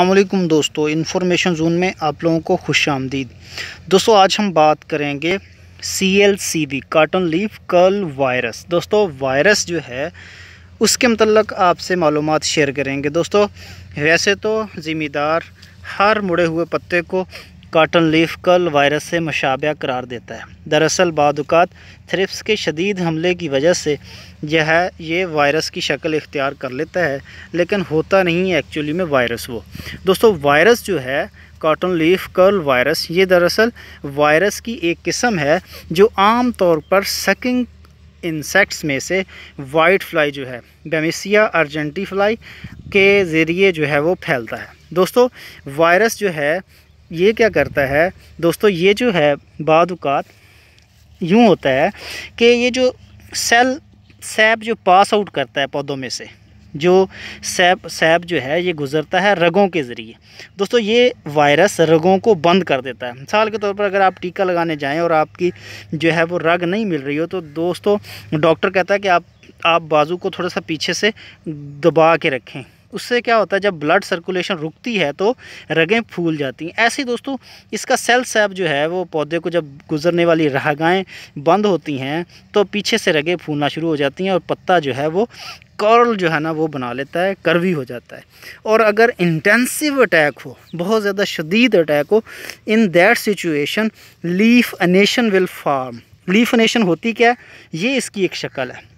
السلام علیکم دوستو انفارمیشن زون میں آپ لوگوں کو خوش آمدید دوستو آج ہم بات کریں گے C L C V cotton leaf curl virus دوستو وائرس جو ہے اس کے متعلق آپ سے معلومات شیئر کریں گے دوستو ویسے تو ذمہ دار ہر مڑے ہوئے پتے کو کاٹن لیف کل وائرس سے مشابہ قرار دیتا ہے دراصل بعد اوقات تھرپس کے شدید حملے کی وجہ سے یہ ہے یہ وائرس کی شکل اختیار کر لیتا ہے لیکن ہوتا نہیں ہے ایکچولی میں وائرس وہ دوستو وائرس جو ہے کاٹن لیف کرل وائرس یہ دراصل وائرس کی ایک قسم ہے جو عام طور پر سکنگ انسیکٹس میں سے وائٹ فلائی جو ہے بیمیسیا ارجنٹی فلائی کے ذریعے جو ہے وہ پھیلتا ہے دوستو وائرس جو ہے یہ کیا کرتا ہے دوستو یہ جو ہے بعض اوقات یوں ہوتا ہے کہ یہ جو سیل سیب جو پاس آؤٹ کرتا ہے پودوں میں سے جو سیب سیب جو ہے یہ گزرتا ہے رگوں کے ذریعے دوستو یہ وائرس رگوں کو بند کر دیتا ہے مثال کے طور پر اگر آپ ٹیکہ لگانے جائیں اور آپ کی جو ہے وہ رگ نہیں مل رہی ہو تو دوستو ڈاکٹر کہتا ہے کہ آپ آپ بازو کو تھوڑا سا پیچھے سے دبا کے رکھیں اس سے کیا ہوتا ہے جب بلڈ سرکولیشن رکتی ہے تو رگیں پھول جاتی ہیں ایسے ہی اس کا سیل سیب جو ہے وہ پودے کو جب گزرنے والی رہگائیں بند ہوتی ہیں تو پیچھے سے رگیں پھولنا شروع ہو جاتی ہیں اور پتہ جو ہے وہ کارل جو ہے نا وہ بنا لیتا ہے کروی ہو جاتا ہے اور اگر انٹینسیو اٹیک ہو بہت زیادہ شدید اٹیک ہو in that situation leaf enation will form leaf enation ہوتی کیا ہے یہ اس کی ایک شکل ہے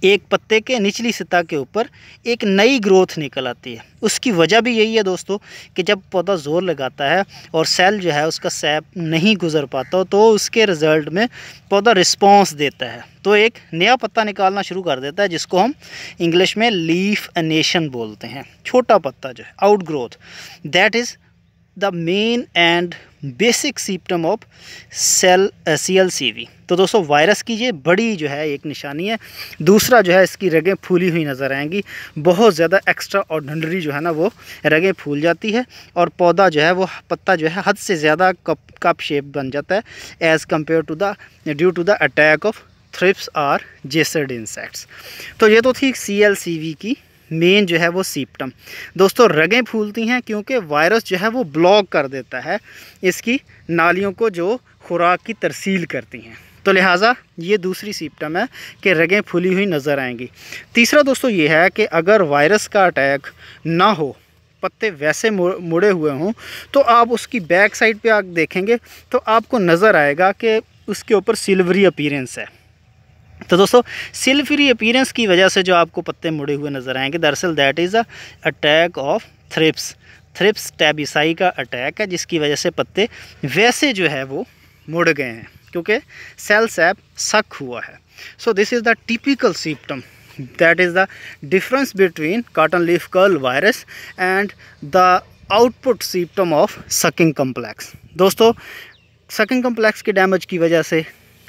ایک پتے کے نچلی سطح کے اوپر ایک نئی گروتھ نکل آتی ہے اس کی وجہ بھی یہی ہے دوستو کہ جب پودا زور لگاتا ہے اور سیل جو ہے اس کا سیپ نہیں گزر پاتا تو اس کے رزلٹ میں پودا رسپانس دیتا ہے تو ایک نیا پتہ نکالنا شروع کر دیتا ہے جس کو ہم انگلش میں لیف انیشن بولتے ہیں چھوٹا پتہ جو ہے out growth that is the main and basic symptom of cell C L C V تو دوستو وائرس کی یہ بڑی جو ہے ایک نشانی ہے دوسرا جو ہے اس کی رگیں پھولی ہوئی نظر آئیں گی بہت زیادہ ایکسٹرا اور ڈھنڈری جو ہے نا وہ رگیں پھول جاتی ہے اور پودا جو ہے وہ پتہ جو ہے حد سے زیادہ کپ کپ شیپ بن جاتا ہے as compare to the due to the attack of thrips or jassid insects تو یہ تو تھی سی ایل سی وی کی مین جو ہے وہ سیپٹم دوستو رگیں پھولتی ہیں کیونکہ وائرس جو ہے وہ بلاک کر دیتا ہے اس کی نالیوں کو جو خوراک کی ترسیل کرتی ہیں تو لہٰذا یہ دوسری سیپٹم ہے کہ رگیں پھولی ہوئی نظر آئیں گی تیسرا دوستو یہ ہے کہ اگر وائرس کا اٹیک نہ ہو پتے ویسے مڑے ہوئے ہوں تو آپ اس کی بیک سائڈ پہ آگ دیکھیں گے تو آپ کو نظر آئے گا کہ اس کے اوپر سلوری اپیرنس ہے تو دوستو سیل فری اپیرنس کی وجہ سے جو آپ کو پتے مڑے ہوئے نظر آئیں گے دراصل that is a attack of thrips thrips tabaci کا اٹیک ہے جس کی وجہ سے پتے ویسے جو ہے وہ مڑ گئے ہیں کیونکہ سیل سیپ سک ہوا ہے so this is the typical symptom that is the difference between cotton leaf curl virus and the out put symptom of sucking complex دوستو سکنگ کمپلیکس کے ڈیمیج کی وجہ سے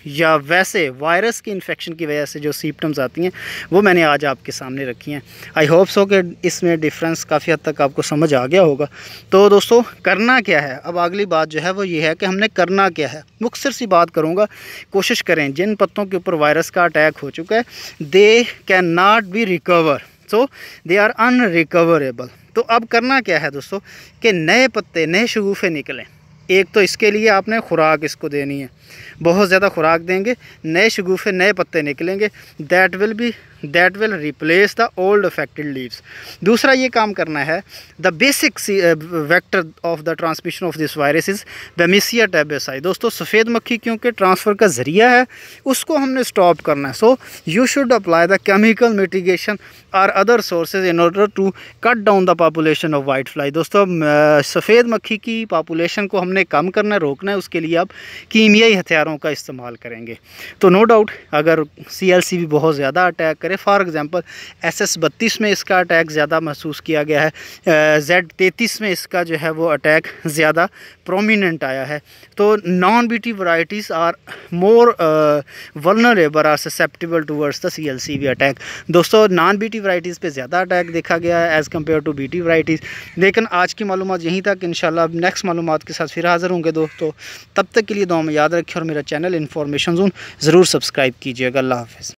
یا ویسے وائرس کی انفیکشن کی وجہ سے جو سیپٹمز آتی ہیں وہ میں نے آج آپ کے سامنے رکھی ہیں آئی ہوپ سو کہ اس میں ڈیفرنس کافی حد تک آپ کو سمجھ آ گیا ہوگا تو دوستو کرنا کیا ہے اب اگلی بات جو ہے وہ یہ ہے کہ ہم نے کرنا کیا ہے مقصر سی بات کروں گا کوشش کریں جن پتوں کے اوپر وائرس کا اٹیک ہو چکا ہے they can not be recover so they are unrecoverable تو اب کرنا کیا ہے دوستو کہ نئے پتے نئے شگوفے نکلیں ایک تو اس کے لیے آپ نے خوراک اس کو دینی ہے بہت زیادہ خوراک دیں گے نئے شگوفے نئے پتے نکلیں گے that will that will replace the old affected leaves دوسرا یہ کام کرنا ہے the basic vector of the transmission of this virus is Bemisia tabaci دوستو سفید مکھی کیونکہ ٹرانسفر کا ذریعہ ہے اس کو ہم نے سٹاپ کرنا ہے so you should apply the chemical mitigation or other sources in order to cut down the population of white fly دوستو سفید مکھی کی پاپولیشن کو ہم نے نے کم کرنا روکنا ہے اس کے لیے آپ کیمیائی ہتھیاروں کا استعمال کریں گے تو نو ڈاؤٹ اگر سی ایل سی بھی بہت زیادہ اٹیک کرے فار ایگزامپل ایس ایس بتیس میں اس کا اٹیک زیادہ محسوس کیا گیا ہے زیڈ تینتیس میں اس کا جو ہے وہ اٹیک زیادہ پرومیننٹ آیا ہے تو non B T are more able or susceptible C L C V attack دوستو نان بی ٹی پہ زیادہ اٹیک دیکھا گیا ہے as compare to B T لیکن آج کی معلومات یہیں تک انشاءاللہ اب نیکسٹ معلومات کے ساتھ پھر پھر حاضر ہوں گے دوستو تب تک کے لیے دعا میں یاد رکھیں اور میرا چینل انفارمیشن زون ضرور سبسکرائب کیجیے گا اللہ حافظ